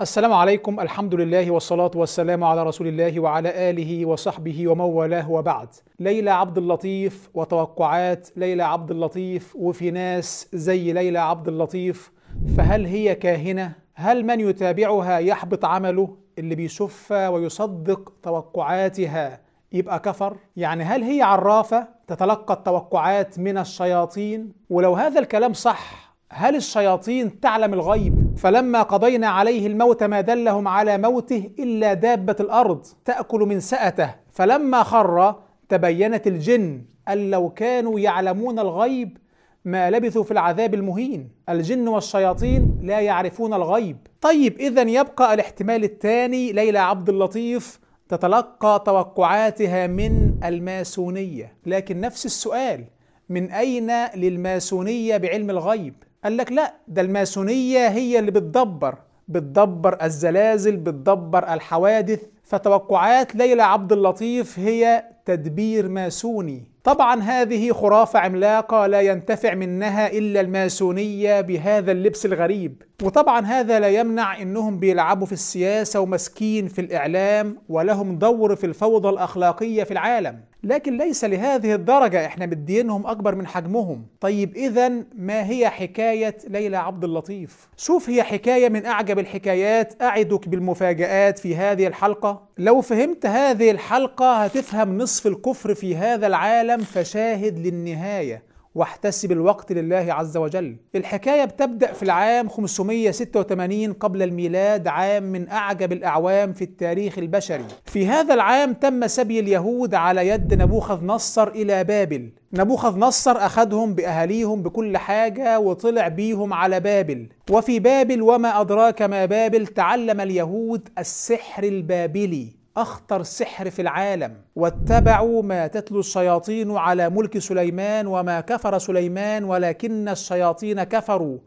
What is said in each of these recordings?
السلام عليكم الحمد لله والصلاة والسلام على رسول الله وعلى آله وصحبه ومن والاه وبعد ليلى عبد اللطيف وتوقعات ليلى عبد اللطيف وفي ناس زي ليلى عبد اللطيف فهل هي كاهنة؟ هل من يتابعها يحبط عمله اللي بيشوفها ويصدق توقعاتها يبقى كفر؟ يعني هل هي عرافة تتلقى التوقعات من الشياطين؟ ولو هذا الكلام صح هل الشياطين تعلم الغيب فلما قضينا عليه الموت ما دلهم على موته الا دابه الارض تاكل من ساته فلما خر تبينت الجن ان لو كانوا يعلمون الغيب ما لبثوا في العذاب المهين الجن والشياطين لا يعرفون الغيب طيب اذا يبقى الاحتمال الثاني ليلى عبد اللطيف تتلقى توقعاتها من الماسونيه لكن نفس السؤال من اين للماسونيه بعلم الغيب قال لك لا ده الماسونية هي اللي بتدبر بتدبر الزلازل بتدبر الحوادث فتوقعات ليلى عبد اللطيف هي تدبير ماسوني طبعا هذه خرافة عملاقة لا ينتفع منها إلا الماسونية بهذا اللبس الغريب وطبعا هذا لا يمنع إنهم بيلعبوا في السياسة ومسكين في الإعلام ولهم دور في الفوضى الأخلاقية في العالم لكن ليس لهذه الدرجة احنا مدينهم أكبر من حجمهم طيب إذا ما هي حكاية ليلى عبد اللطيف؟ شوف هي حكاية من أعجب الحكايات أعدك بالمفاجآت في هذه الحلقة لو فهمت هذه الحلقة هتفهم نصف الكفر في هذا العالم العالم فشاهد للنهاية واحتسب الوقت لله عز وجل الحكاية بتبدأ في العام 586 قبل الميلاد عام من أعجب الأعوام في التاريخ البشري في هذا العام تم سبي اليهود على يد نبوخذ نصر إلى بابل نبوخذ نصر أخذهم بأهاليهم بكل حاجة وطلع بيهم على بابل وفي بابل وما أدراك ما بابل تعلم اليهود السحر البابلي أخطر سحر في العالم واتبعوا ما تتلو الشياطين على ملك سليمان وما كفر سليمان ولكن الشياطين كفروا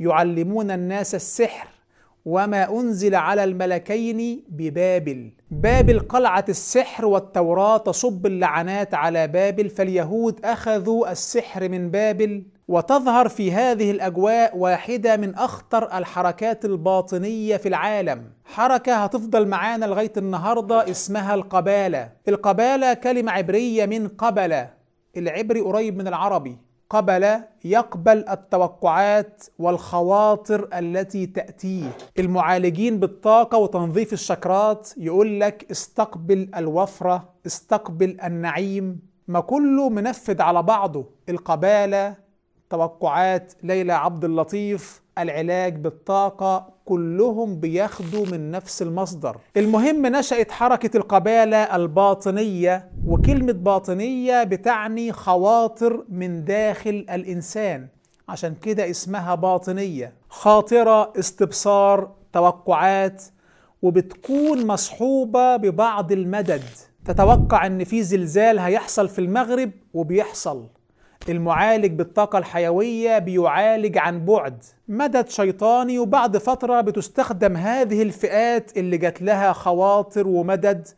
يعلمون الناس السحر وما أنزل على الملكين ببابل بابل قلعة السحر والتوراة تصب اللعنات على بابل فاليهود أخذوا السحر من بابل وتظهر في هذه الأجواء واحدة من أخطر الحركات الباطنية في العالم حركة هتفضل معانا لغاية النهاردة اسمها القبالة القبالة كلمة عبرية من قبلة العبري قريب من العربي قبل يقبل التوقعات والخواطر التي تأتيه المعالجين بالطاقة وتنظيف الشكرات يقول لك استقبل الوفرة استقبل النعيم ما كله منفذ على بعضه القبالة توقعات ليلى عبد اللطيف العلاج بالطاقة كلهم بياخدوا من نفس المصدر المهم نشأت حركة القبالة الباطنية وكلمة باطنية بتعني خواطر من داخل الإنسان عشان كده اسمها باطنية خاطرة استبصار توقعات وبتكون مصحوبة ببعض المدد تتوقع ان في زلزال هيحصل في المغرب وبيحصل المعالج بالطاقة الحيوية بيعالج عن بعد مدد شيطاني وبعد فترة بتستخدم هذه الفئات اللي جات لها خواطر ومدد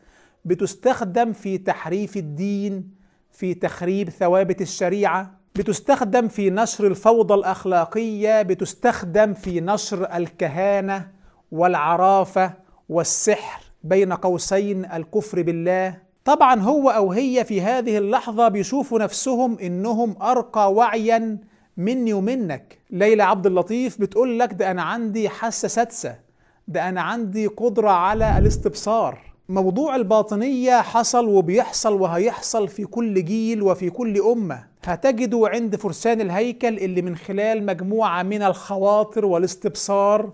بتستخدم في تحريف الدين في تخريب ثوابت الشريعة بتستخدم في نشر الفوضى الأخلاقية بتستخدم في نشر الكهانة والعرافة والسحر بين قوسين الكفر بالله طبعا هو او هي في هذه اللحظه بيشوفوا نفسهم انهم ارقى وعيا مني ومنك ليلى عبد اللطيف بتقول لك ده انا عندي حاسه سادسه ده انا عندي قدره على الاستبصار موضوع الباطنية حصل وبيحصل وهيحصل في كل جيل وفي كل أمة هتجدوا عند فرسان الهيكل اللي من خلال مجموعة من الخواطر والاستبصار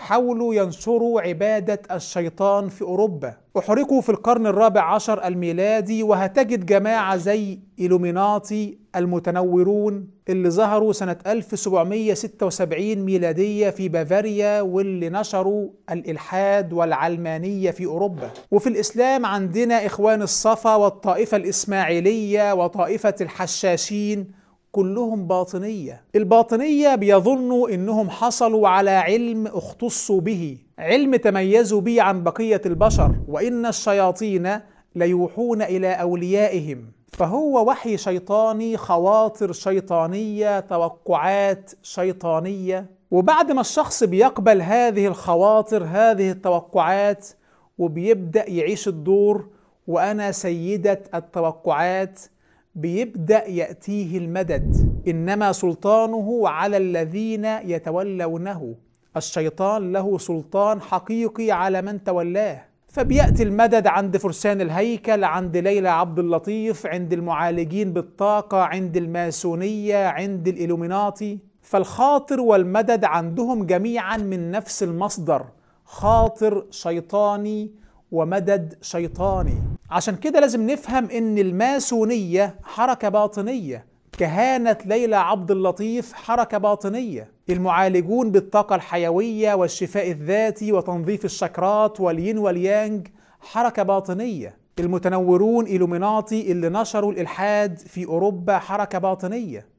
حاولوا ينشروا عبادة الشيطان في أوروبا أحرقوا في القرن الرابع عشر الميلادي وهتجد جماعة زي إلوميناتي المتنورون اللي ظهروا سنة 1776 ميلادية في بافاريا واللي نشروا الإلحاد والعلمانية في أوروبا وفي الإسلام عندنا إخوان الصفا والطائفة الإسماعيلية وطائفة الحشاشين كلهم باطنيه الباطنيه بيظنوا انهم حصلوا على علم اختصوا به علم تميزوا به عن بقيه البشر وان الشياطين ليوحون الى اوليائهم فهو وحي شيطاني خواطر شيطانيه توقعات شيطانيه وبعد ما الشخص بيقبل هذه الخواطر هذه التوقعات وبيبدا يعيش الدور وانا سيده التوقعات بيبدأ يأتيه المدد إنما سلطانه على الذين يتولونه الشيطان له سلطان حقيقي على من تولاه فبيأتي المدد عند فرسان الهيكل عند ليلى عبد اللطيف عند المعالجين بالطاقة عند الماسونية عند الإلوميناتي فالخاطر والمدد عندهم جميعا من نفس المصدر خاطر شيطاني ومدد شيطاني عشان كده لازم نفهم ان الماسونية حركة باطنية كهانة ليلى عبد اللطيف حركة باطنية المعالجون بالطاقة الحيوية والشفاء الذاتي وتنظيف الشكرات والين واليانج حركة باطنية المتنورون إلوميناتي اللي نشروا الإلحاد في أوروبا حركة باطنية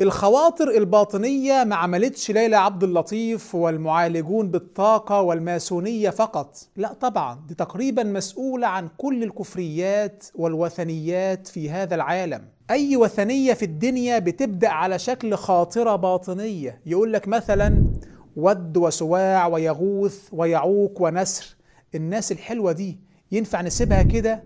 الخواطر الباطنية ما عملتش ليلى عبد اللطيف والمعالجون بالطاقة والماسونية فقط لا طبعا دي تقريبا مسؤولة عن كل الكفريات والوثنيات في هذا العالم أي وثنية في الدنيا بتبدأ على شكل خاطرة باطنية يقولك مثلا ود وسواع ويغوث ويعوق ونسر الناس الحلوة دي ينفع نسيبها كده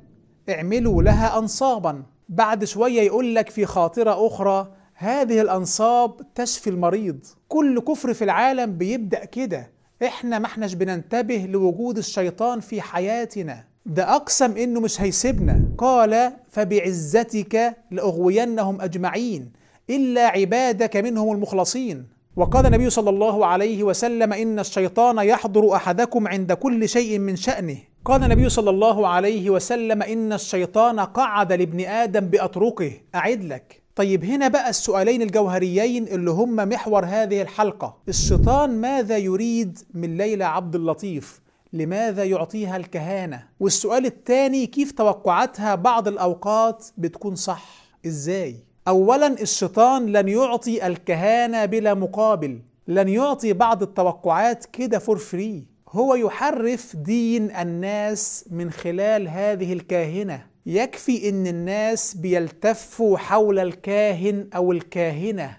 اعملوا لها أنصابا بعد شوية يقولك في خاطرة أخرى هذه الأنصاب تشفي المريض كل كفر في العالم بيبدأ كده إحنا ما احناش بننتبه لوجود الشيطان في حياتنا ده أقسم إنه مش هيسيبنا قال فبعزتك لأغوينهم أجمعين إلا عبادك منهم المخلصين وقال النبي صلى الله عليه وسلم إن الشيطان يحضر أحدكم عند كل شيء من شأنه قال النبي صلى الله عليه وسلم إن الشيطان قعد لابن آدم بأطرقه أعد لك طيب هنا بقى السؤالين الجوهريين اللي هم محور هذه الحلقة الشيطان ماذا يريد من ليلى عبد اللطيف لماذا يعطيها الكهانة والسؤال الثاني كيف توقعاتها بعض الأوقات بتكون صح إزاي أولا الشيطان لن يعطي الكهانة بلا مقابل لن يعطي بعض التوقعات كده فور فري هو يحرف دين الناس من خلال هذه الكاهنة يكفي ان الناس بيلتفوا حول الكاهن او الكاهنه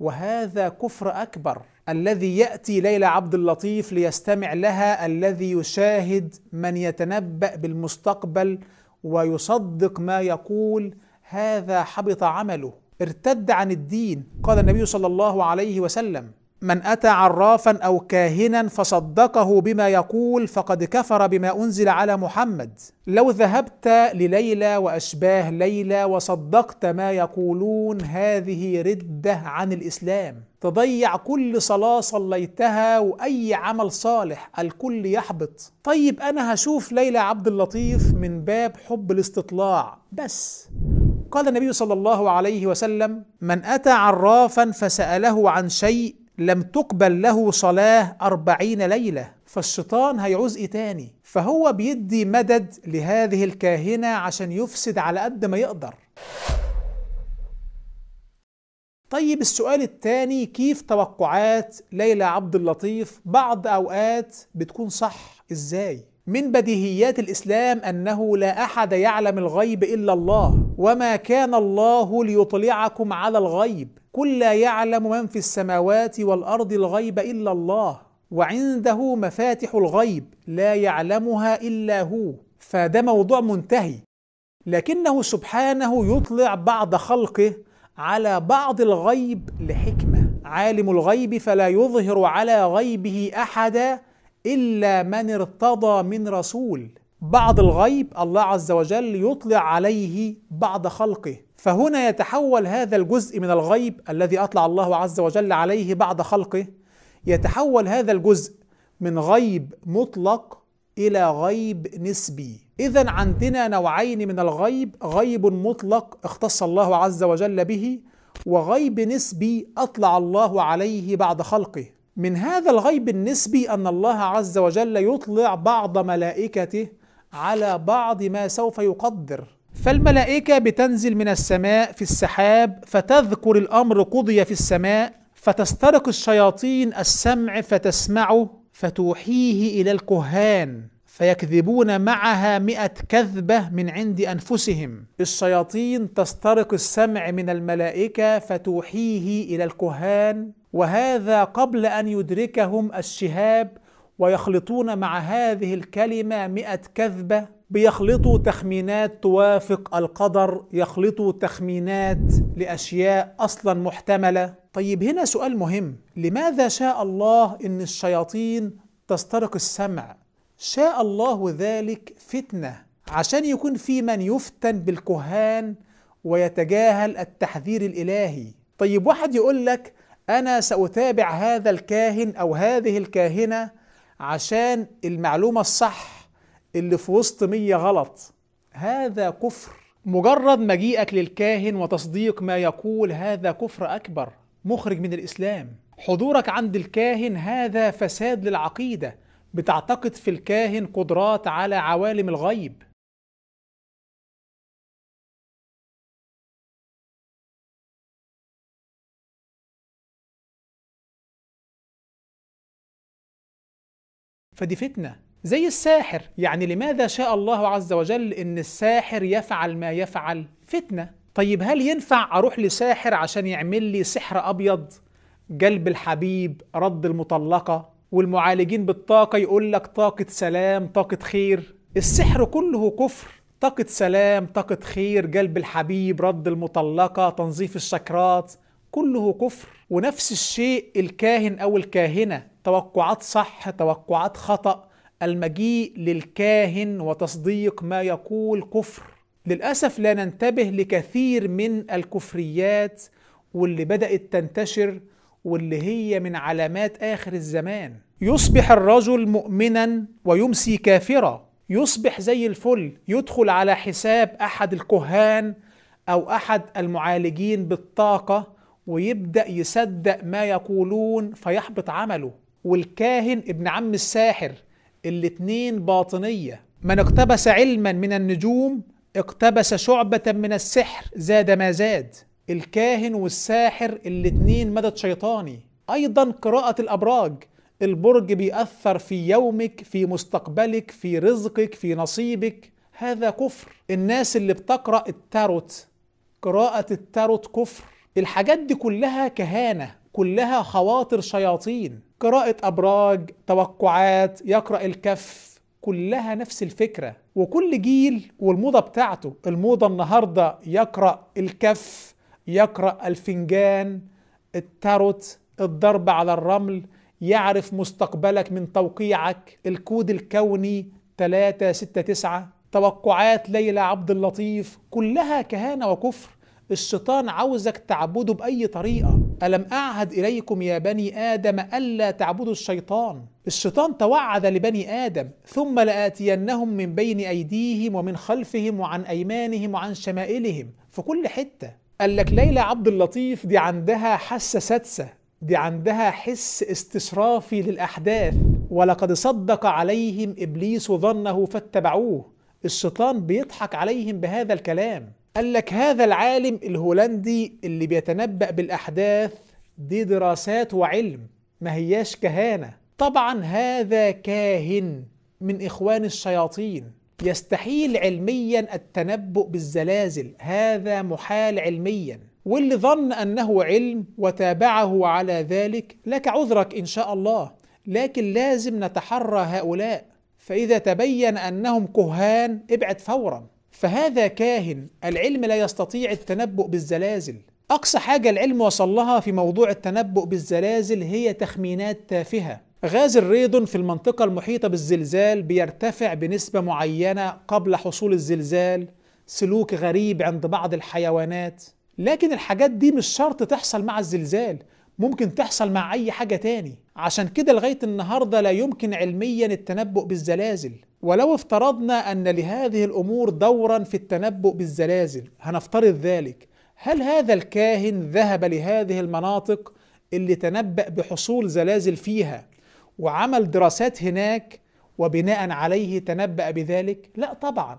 وهذا كفر اكبر الذي ياتي ليلى عبد اللطيف ليستمع لها الذي يشاهد من يتنبا بالمستقبل ويصدق ما يقول هذا حبط عمله ارتد عن الدين قال النبي صلى الله عليه وسلم من اتى عرافا او كاهنا فصدقه بما يقول فقد كفر بما انزل على محمد لو ذهبت لليلى واشباه ليلى وصدقت ما يقولون هذه رده عن الاسلام تضيع كل صلاه صليتها واي عمل صالح الكل يحبط طيب انا هشوف ليلى عبد اللطيف من باب حب الاستطلاع بس قال النبي صلى الله عليه وسلم من اتى عرافا فساله عن شيء لم تقبل له صلاة أربعين ليلة فالشيطان هيعوز إيه تاني فهو بيدي مدد لهذه الكاهنة عشان يفسد على قد ما يقدر طيب السؤال الثاني كيف توقعات ليلى عبد اللطيف بعض أوقات بتكون صح إزاي؟ من بديهيات الإسلام أنه لا أحد يعلم الغيب إلا الله وما كان الله ليطلعكم على الغيب كل لا يعلم من في السماوات والارض الغيب الا الله وعنده مفاتح الغيب لا يعلمها الا هو فده موضوع منتهي لكنه سبحانه يطلع بعض خلقه على بعض الغيب لحكمه عالم الغيب فلا يظهر على غيبه احدا الا من ارتضى من رسول بعض الغيب الله عز وجل يطلع عليه بعض خلقه فهنا يتحول هذا الجزء من الغيب الذي اطلع الله عز وجل عليه بعض خلقه يتحول هذا الجزء من غيب مطلق الى غيب نسبي اذا عندنا نوعين من الغيب غيب مطلق اختص الله عز وجل به وغيب نسبي اطلع الله عليه بعد خلقه من هذا الغيب النسبي ان الله عز وجل يطلع بعض ملائكته على بعض ما سوف يقدر فالملائكة بتنزل من السماء في السحاب فتذكر الأمر قضي في السماء فتسترق الشياطين السمع فتسمعه فتوحيه إلى الكهان فيكذبون معها مئة كذبة من عند أنفسهم الشياطين تسترق السمع من الملائكة فتوحيه إلى الكهان وهذا قبل أن يدركهم الشهاب ويخلطون مع هذه الكلمة مئة كذبة بيخلطوا تخمينات توافق القدر يخلطوا تخمينات لأشياء أصلا محتملة طيب هنا سؤال مهم لماذا شاء الله إن الشياطين تسترق السمع شاء الله ذلك فتنة عشان يكون في من يفتن بالكهان ويتجاهل التحذير الإلهي طيب واحد يقول لك أنا سأتابع هذا الكاهن أو هذه الكاهنة عشان المعلومة الصح اللي في وسط مية غلط هذا كفر مجرد مجيئك للكاهن وتصديق ما يقول هذا كفر أكبر مخرج من الإسلام حضورك عند الكاهن هذا فساد للعقيدة بتعتقد في الكاهن قدرات على عوالم الغيب فدي فتنه زي الساحر يعني لماذا شاء الله عز وجل ان الساحر يفعل ما يفعل فتنه طيب هل ينفع اروح لساحر عشان يعمل لي سحر ابيض قلب الحبيب رد المطلقه والمعالجين بالطاقه يقول لك طاقه سلام طاقه خير السحر كله كفر طاقه سلام طاقه خير قلب الحبيب رد المطلقه تنظيف الشكرات كله كفر ونفس الشيء الكاهن أو الكاهنة توقعات صح توقعات خطأ المجيء للكاهن وتصديق ما يقول كفر للأسف لا ننتبه لكثير من الكفريات واللي بدأت تنتشر واللي هي من علامات آخر الزمان يصبح الرجل مؤمنا ويمسي كافرا يصبح زي الفل يدخل على حساب أحد الكهان أو أحد المعالجين بالطاقة ويبدأ يصدق ما يقولون فيحبط عمله والكاهن ابن عم الساحر الاتنين باطنية من اقتبس علما من النجوم اقتبس شعبة من السحر زاد ما زاد الكاهن والساحر الاتنين مدد شيطاني أيضا قراءة الأبراج البرج بيأثر في يومك في مستقبلك في رزقك في نصيبك هذا كفر الناس اللي بتقرأ التاروت قراءة التاروت كفر الحاجات دي كلها كهانة كلها خواطر شياطين قراءة أبراج توقعات يقرأ الكف كلها نفس الفكرة وكل جيل والموضة بتاعته الموضة النهاردة يقرأ الكف يقرأ الفنجان التاروت الضرب على الرمل يعرف مستقبلك من توقيعك الكود الكوني 369 توقعات ليلى عبد اللطيف كلها كهانة وكفر الشيطان عاوزك تعبده بأي طريقة ألم أعهد إليكم يا بني آدم ألا تعبدوا الشيطان الشيطان توعد لبني آدم ثم لآتينهم من بين أيديهم ومن خلفهم وعن أيمانهم وعن شمائلهم في كل حتة قال لك ليلى عبد اللطيف دي عندها حاسة سادسة دي عندها حس استشرافي للأحداث ولقد صدق عليهم إبليس ظنه فاتبعوه الشيطان بيضحك عليهم بهذا الكلام قال لك هذا العالم الهولندي اللي بيتنبأ بالأحداث دي دراسات وعلم ما هياش كهانة طبعا هذا كاهن من إخوان الشياطين يستحيل علميا التنبؤ بالزلازل هذا محال علميا واللي ظن أنه علم وتابعه على ذلك لك عذرك إن شاء الله لكن لازم نتحرى هؤلاء فإذا تبين أنهم كهان ابعد فورا فهذا كاهن العلم لا يستطيع التنبؤ بالزلازل أقصى حاجة العلم وصلها في موضوع التنبؤ بالزلازل هي تخمينات تافهة غاز الريدون في المنطقة المحيطة بالزلزال بيرتفع بنسبة معينة قبل حصول الزلزال سلوك غريب عند بعض الحيوانات لكن الحاجات دي مش شرط تحصل مع الزلزال ممكن تحصل مع أي حاجة تاني عشان كده لغاية النهاردة لا يمكن علميا التنبؤ بالزلازل ولو افترضنا ان لهذه الامور دورا في التنبؤ بالزلازل هنفترض ذلك هل هذا الكاهن ذهب لهذه المناطق اللي تنبأ بحصول زلازل فيها وعمل دراسات هناك وبناء عليه تنبأ بذلك؟ لا طبعا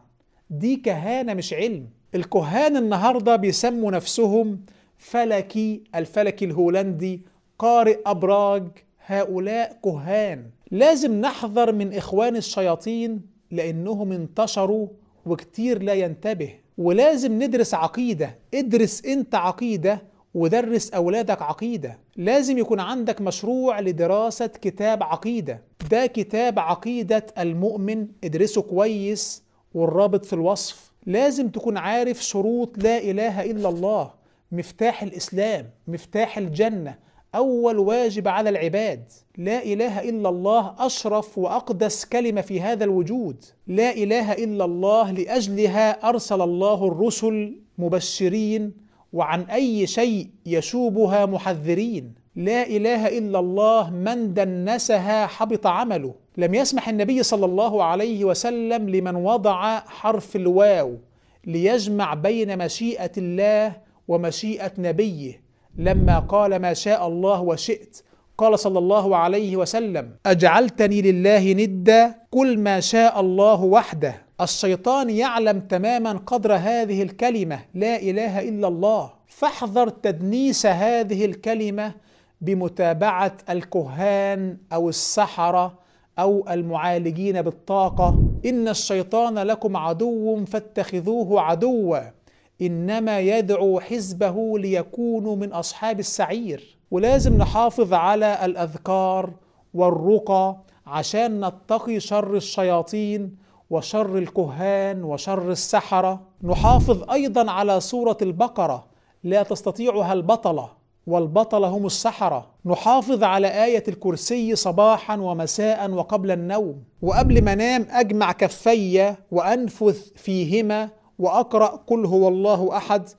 دي كهانة مش علم الكهان النهاردة بيسموا نفسهم فلكي الفلكي الهولندي قارئ أبراج هؤلاء كهان لازم نحذر من إخوان الشياطين لأنهم انتشروا وكتير لا ينتبه ولازم ندرس عقيدة ادرس انت عقيدة ودرس أولادك عقيدة لازم يكون عندك مشروع لدراسة كتاب عقيدة ده كتاب عقيدة المؤمن ادرسه كويس والرابط في الوصف لازم تكون عارف شروط لا إله إلا الله مفتاح الإسلام مفتاح الجنة اول واجب على العباد لا اله الا الله اشرف واقدس كلمه في هذا الوجود لا اله الا الله لاجلها ارسل الله الرسل مبشرين وعن اي شيء يشوبها محذرين لا اله الا الله من دنسها حبط عمله لم يسمح النبي صلى الله عليه وسلم لمن وضع حرف الواو ليجمع بين مشيئه الله ومشيئه نبيه لما قال ما شاء الله وشئت قال صلى الله عليه وسلم اجعلتني لله ندا قل ما شاء الله وحده الشيطان يعلم تماما قدر هذه الكلمه لا اله الا الله فاحذر تدنيس هذه الكلمه بمتابعه الكهان او السحره او المعالجين بالطاقه ان الشيطان لكم عدو فاتخذوه عدوا انما يدعو حزبه ليكونوا من اصحاب السعير ولازم نحافظ على الاذكار والرقى عشان نتقي شر الشياطين وشر الكهان وشر السحره نحافظ ايضا على سوره البقره لا تستطيعها البطله والبطله هم السحره نحافظ على ايه الكرسي صباحا ومساء وقبل النوم وقبل ما انام اجمع كفي وانفث فيهما وأقرأ قل هو الله أحد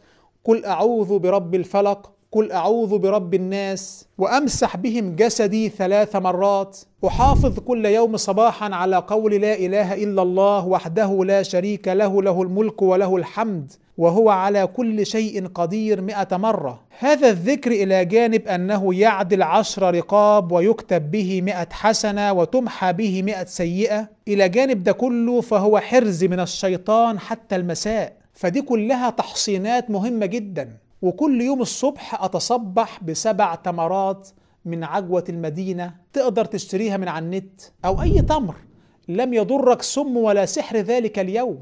قل أعوذ برب الفلق قل أعوذ برب الناس وأمسح بهم جسدي ثلاث مرات أحافظ كل يوم صباحا على قول لا إله إلا الله وحده لا شريك له له الملك وله الحمد وهو على كل شيء قدير مئة مرة هذا الذكر إلى جانب أنه يعدل عشر رقاب ويكتب به مئة حسنة وتمحى به مئة سيئة إلى جانب ده كله فهو حرز من الشيطان حتى المساء فدي كلها تحصينات مهمة جدا وكل يوم الصبح أتصبح بسبع تمرات من عجوة المدينة تقدر تشتريها من على النت أو أي تمر لم يضرك سم ولا سحر ذلك اليوم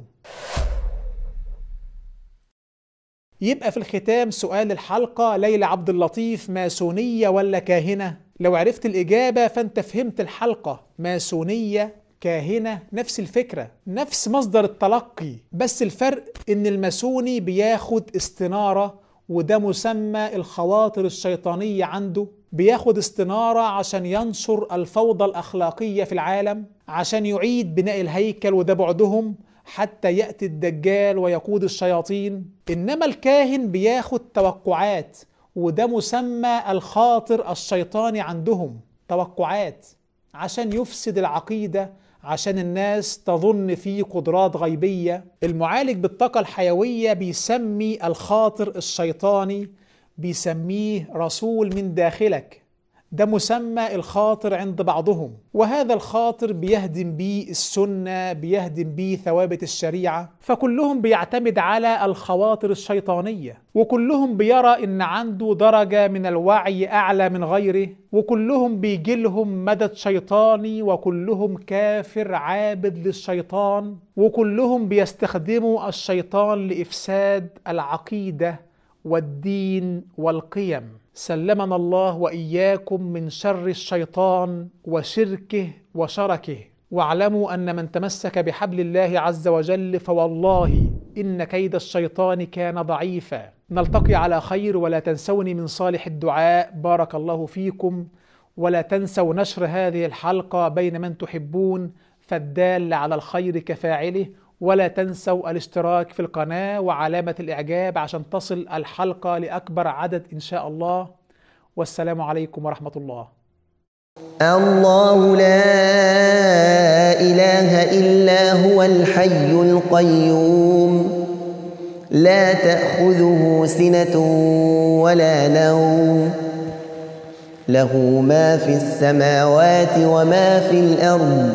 يبقى في الختام سؤال الحلقة ليلى عبد اللطيف ماسونية ولا كاهنة؟ لو عرفت الإجابة فأنت فهمت الحلقة ماسونية كاهنة نفس الفكرة نفس مصدر التلقي بس الفرق إن الماسوني بياخد استنارة وده مسمى الخواطر الشيطانية عنده بياخد استنارة عشان ينشر الفوضى الأخلاقية في العالم عشان يعيد بناء الهيكل وده بعدهم حتى يأتي الدجال ويقود الشياطين إنما الكاهن بياخد توقعات وده مسمى الخاطر الشيطاني عندهم توقعات عشان يفسد العقيدة عشان الناس تظن فيه قدرات غيبية المعالج بالطاقة الحيوية بيسمي الخاطر الشيطاني بيسميه رسول من داخلك ده مسمى الخاطر عند بعضهم وهذا الخاطر بيهدم بيه السنة بيهدم بيه ثوابت الشريعة فكلهم بيعتمد على الخواطر الشيطانية وكلهم بيرى ان عنده درجة من الوعي اعلى من غيره وكلهم بيجيلهم مدد شيطاني وكلهم كافر عابد للشيطان وكلهم بيستخدموا الشيطان لإفساد العقيدة والدين والقيم سلمنا الله واياكم من شر الشيطان وشركه وشركه واعلموا ان من تمسك بحبل الله عز وجل فوالله ان كيد الشيطان كان ضعيفا نلتقي على خير ولا تنسوني من صالح الدعاء بارك الله فيكم ولا تنسوا نشر هذه الحلقه بين من تحبون فالدال على الخير كفاعله ولا تنسوا الاشتراك في القناة وعلامة الإعجاب عشان تصل الحلقة لأكبر عدد إن شاء الله والسلام عليكم ورحمة الله الله لا إله إلا هو الحي القيوم لا تأخذه سنة ولا نوم له ما في السماوات وما في الأرض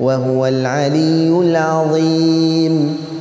وهو العلي العظيم